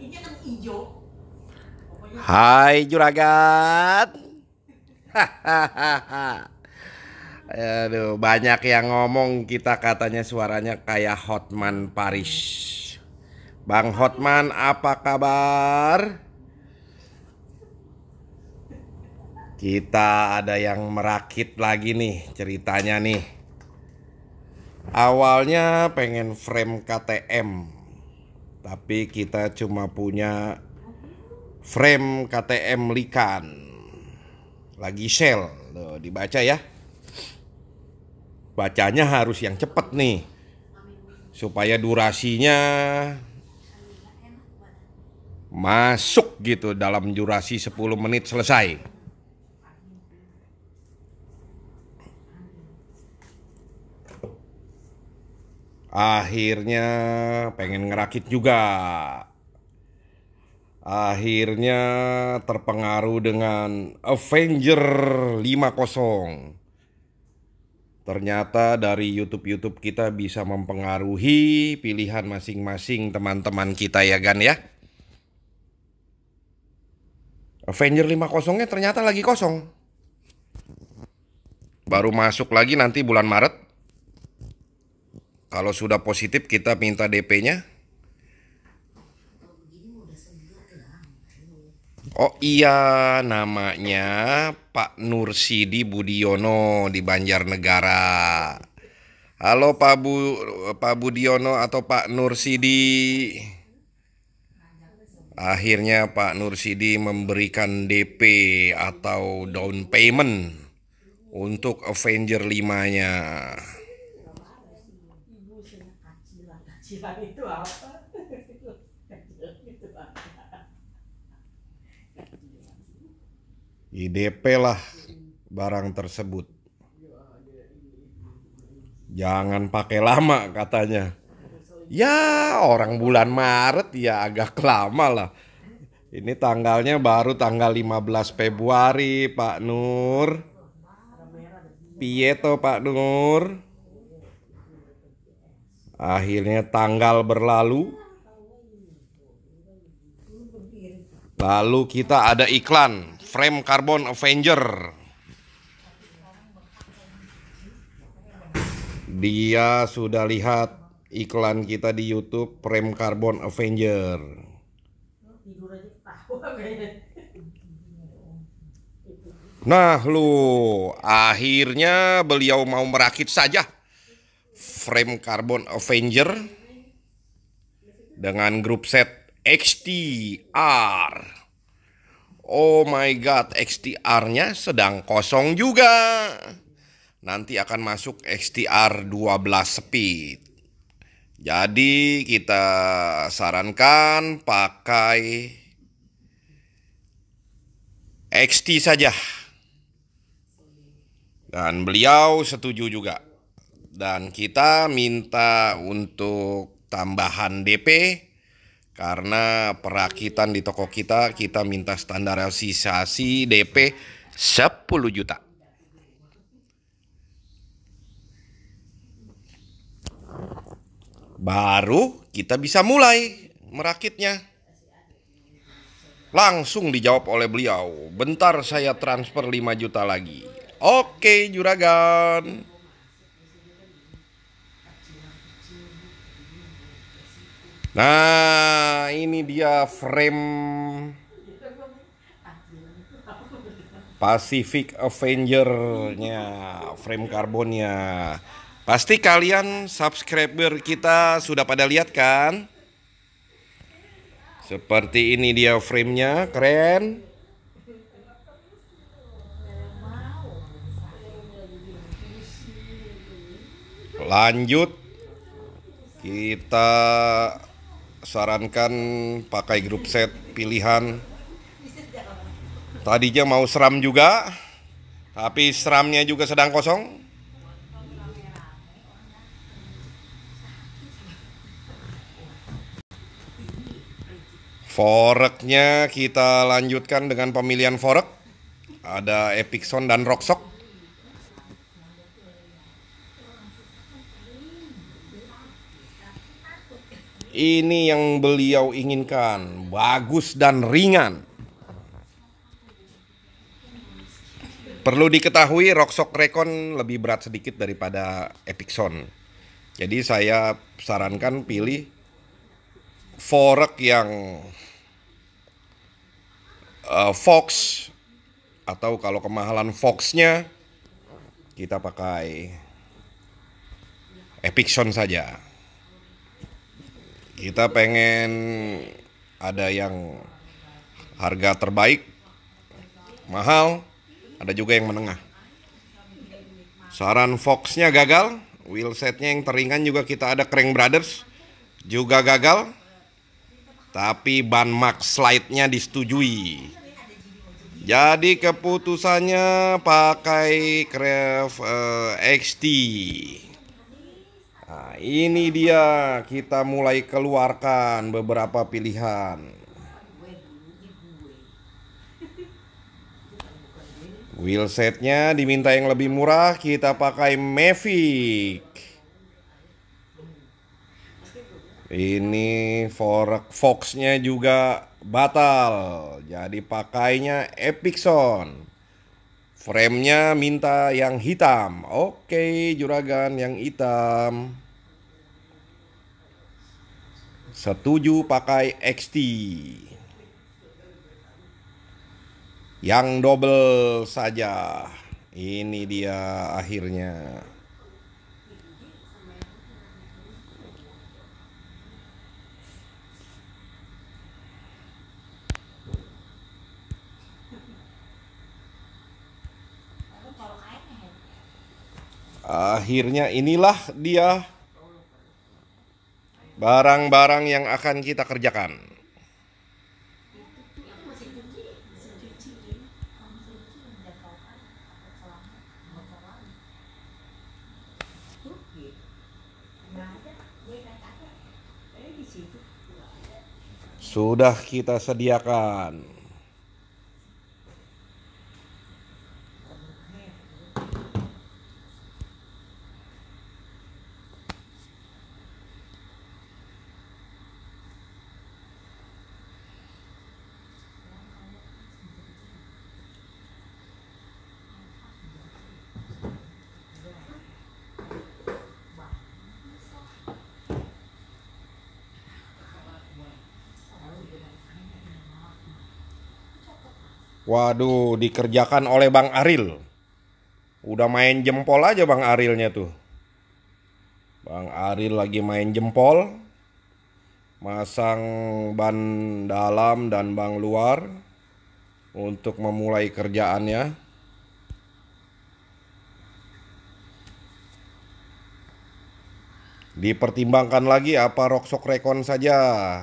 ini kan hijau Hai juragan Aduh, banyak yang ngomong kita katanya suaranya kayak Hotman Paris. Bang Hotman, apa kabar? Kita ada yang merakit lagi nih ceritanya nih. Awalnya pengen frame KTM tapi kita cuma punya frame KTM Likan lagi shell Loh, dibaca ya bacanya harus yang cepet nih supaya durasinya masuk gitu dalam durasi 10 menit selesai Akhirnya pengen ngerakit juga. Akhirnya terpengaruh dengan Avenger 50. Ternyata dari YouTube-YouTube kita bisa mempengaruhi pilihan masing-masing teman-teman kita ya Gan ya. Avenger 50-nya ternyata lagi kosong. Baru masuk lagi nanti bulan Maret kalau sudah positif kita minta DP-nya. Oh iya namanya Pak Nursidi Budiono di Banjarnegara. Halo Pak Bu Pak Budiono atau Pak Nursidi. Akhirnya Pak Nursidi memberikan DP atau down payment untuk Avenger 5-nya. Jilan itu apa? itu apa? IDP lah barang tersebut. Jangan pakai lama katanya. Ya orang bulan Maret ya agak lama lah. Ini tanggalnya baru tanggal 15 Februari Pak Nur. Pieto Pak Nur. Akhirnya tanggal berlalu. Lalu kita ada iklan frame carbon Avenger. Dia sudah lihat iklan kita di YouTube frame carbon Avenger. Nah, lu akhirnya beliau mau merakit saja frame carbon Avenger dengan grup set XTR. Oh my god, XTR-nya sedang kosong juga. Nanti akan masuk XTR 12 speed. Jadi kita sarankan pakai XT saja. Dan beliau setuju juga dan kita minta untuk tambahan DP karena perakitan di toko kita kita minta standarisasi DP 10 juta. Baru kita bisa mulai merakitnya. Langsung dijawab oleh beliau, "Bentar saya transfer 5 juta lagi." Oke, juragan. Nah, ini dia frame Pacific Avenger-nya, frame karbonnya. Pasti kalian subscriber kita sudah pada lihat kan? Seperti ini dia framenya, keren. Lanjut kita sarankan pakai grup set pilihan tadinya mau seram juga tapi seramnya juga sedang kosong Foreknya kita lanjutkan dengan pemilihan forek Ada Epicson dan roksok Ini yang beliau inginkan, bagus dan ringan. Perlu diketahui Rockshock Recon lebih berat sedikit daripada Epicson. Jadi saya sarankan pilih fork yang uh, Fox atau kalau kemahalan Foxnya kita pakai Epicson saja kita pengen ada yang harga terbaik mahal ada juga yang menengah saran Foxnya gagal wheelsetnya yang teringan juga kita ada Crank Brothers juga gagal tapi ban max slide-nya disetujui jadi keputusannya pakai Craft uh, eh, XT Nah, ini dia kita mulai keluarkan beberapa pilihan. setnya diminta yang lebih murah, kita pakai Mavic. Ini fork foxnya juga batal, jadi pakainya Epicson. Framenya minta yang hitam. Oke, juragan yang hitam. Setuju pakai XT. Yang double saja. Ini dia akhirnya. Akhirnya inilah dia barang-barang yang akan kita kerjakan. Sudah kita sediakan. Waduh, dikerjakan oleh Bang Aril. Udah main jempol aja Bang Arilnya tuh. Bang Aril lagi main jempol. Masang ban dalam dan ban luar untuk memulai kerjaannya. Dipertimbangkan lagi apa sok rekon saja.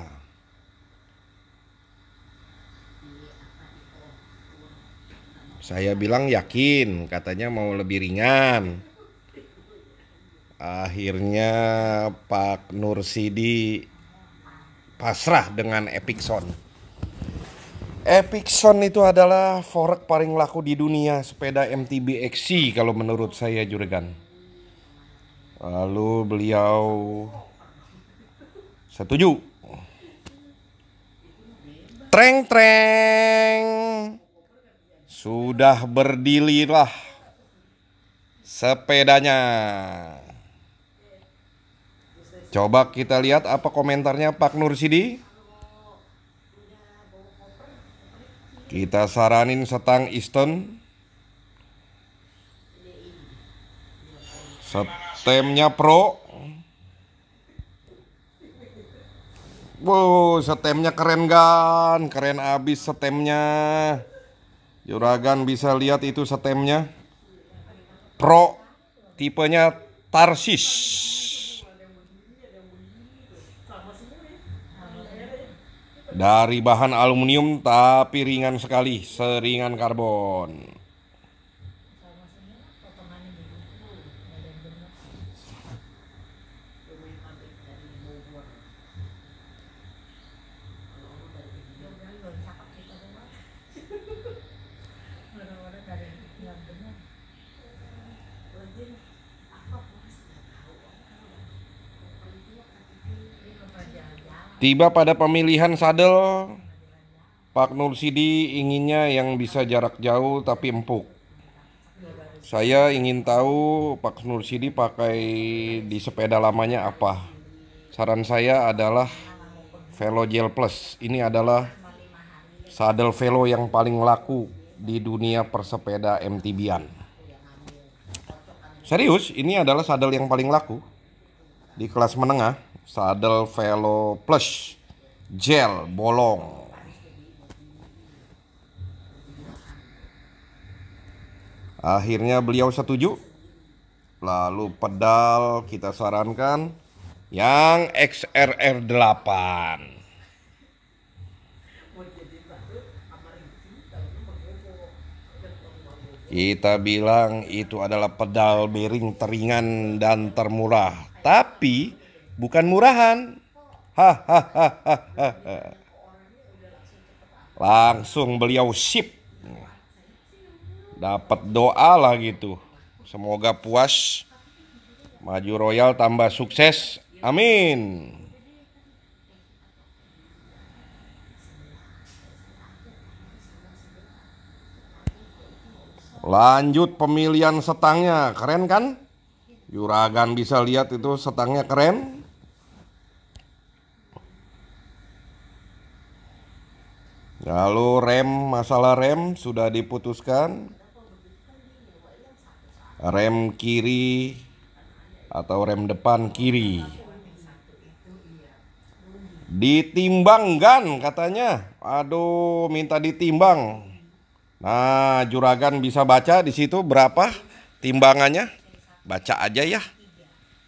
Saya bilang yakin, katanya mau lebih ringan. Akhirnya Pak Nur Sidi pasrah dengan Epic Sound itu adalah forek paling laku di dunia sepeda MTB XC kalau menurut saya Juragan. Lalu beliau setuju. Treng treng. Sudah berdirilah sepedanya. Coba kita lihat apa komentarnya Pak Nur Sidi. Kita saranin setang Easton. Setemnya pro. Wow, setemnya keren kan? Keren abis setemnya. Juragan bisa lihat itu stemnya. Pro tipenya Tarsis. Dari bahan aluminium tapi ringan sekali, seringan karbon. Iya, kan Tiba pada pemilihan sadel, Pak Nur Sidi inginnya yang bisa jarak jauh tapi empuk. Saya ingin tahu Pak Nur Sidi pakai di sepeda lamanya apa. Saran saya adalah Velo Gel Plus. Ini adalah sadel Velo yang paling laku di dunia persepeda MTB-an. Serius, ini adalah sadel yang paling laku di kelas menengah, sadel Velo Plus gel bolong. Akhirnya beliau setuju. Lalu pedal kita sarankan yang XRR 8. Kita bilang itu adalah pedal miring teringan dan termurah, tapi bukan murahan. Langsung beliau sip. Dapat doa lah gitu. Semoga puas. Maju Royal tambah sukses. Amin. Lanjut pemilihan setangnya, keren kan? Juragan bisa lihat itu setangnya keren. Lalu rem, masalah rem sudah diputuskan. Rem kiri atau rem depan kiri. Ditimbangkan katanya. Aduh, minta ditimbang. Nah, juragan bisa baca di situ berapa timbangannya? Baca aja ya.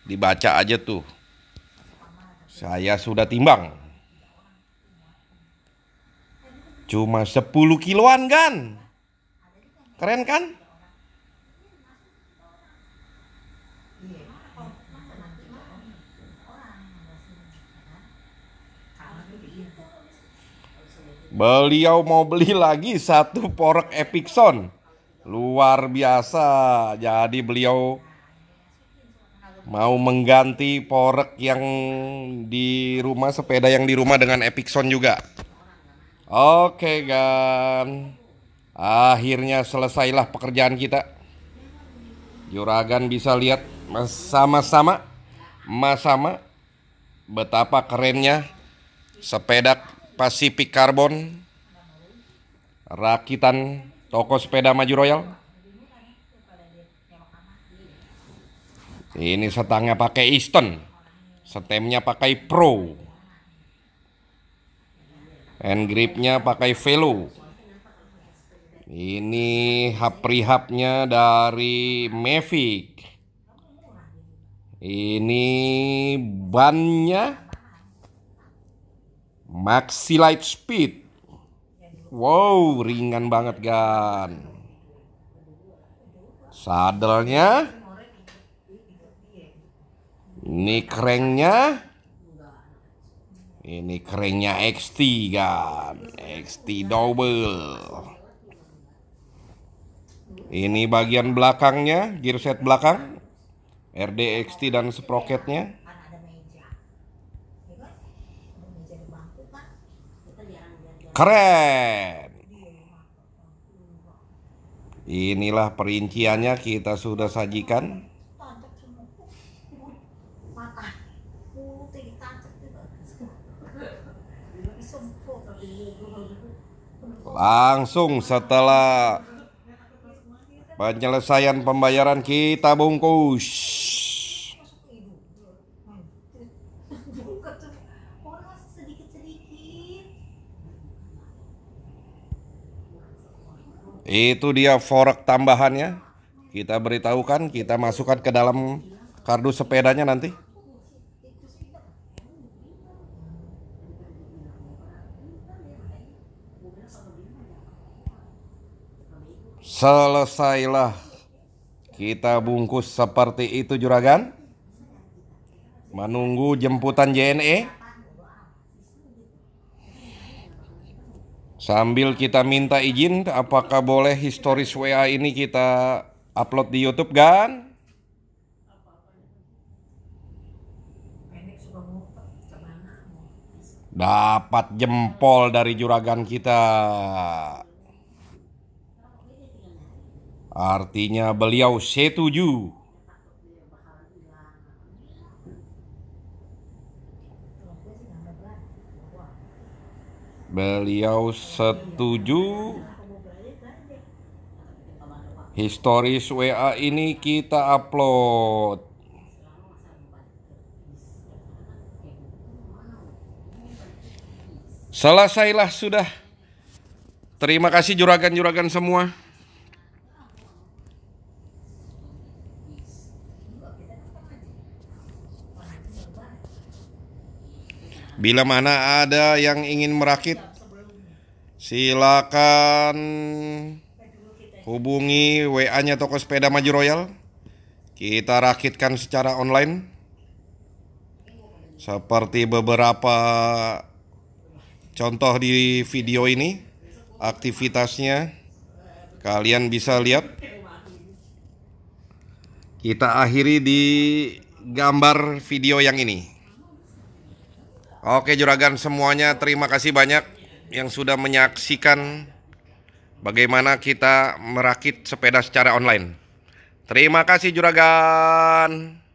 Dibaca aja tuh. Saya sudah timbang. Cuma 10 kiloan kan? Keren kan? Beliau mau beli lagi satu porek Epicson. Luar biasa. Jadi beliau mau mengganti porek yang di rumah sepeda yang di rumah dengan Epicson juga. Oke, Gan. Akhirnya selesailah pekerjaan kita. Juragan bisa lihat sama-sama, mas sama betapa kerennya sepeda Pacific Carbon, Rakitan, Toko Sepeda Maju Royal. Ini setangnya pakai Easton, stemnya pakai Pro, hand gripnya pakai Velo. Ini hub rehubnya dari Mavic. Ini bannya Maxi Light Speed. Wow, ringan banget kan. Sadelnya. Ini kerennya. Ini kerennya XT kan. XT double. Ini bagian belakangnya, gearset belakang. RDXT dan sprocketnya. Keren. Inilah perinciannya kita sudah sajikan. Langsung setelah penyelesaian pembayaran kita bungkus. Itu dia fork tambahannya. Kita beritahukan, kita masukkan ke dalam kardus sepedanya nanti. Selesailah kita bungkus seperti itu juragan. Menunggu jemputan JNE. Sambil kita minta izin, apakah boleh historis WA ini kita upload di YouTube, kan? Dapat jempol dari juragan kita. Artinya beliau setuju. Beliau setuju historis WA ini kita upload. Selesailah sudah. Terima kasih juragan-juragan semua. Bila mana ada yang ingin merakit, silakan hubungi WA-nya toko sepeda Maju Royal. Kita rakitkan secara online. Seperti beberapa contoh di video ini, aktivitasnya kalian bisa lihat. Kita akhiri di gambar video yang ini. Oke juragan semuanya terima kasih banyak yang sudah menyaksikan bagaimana kita merakit sepeda secara online. Terima kasih juragan.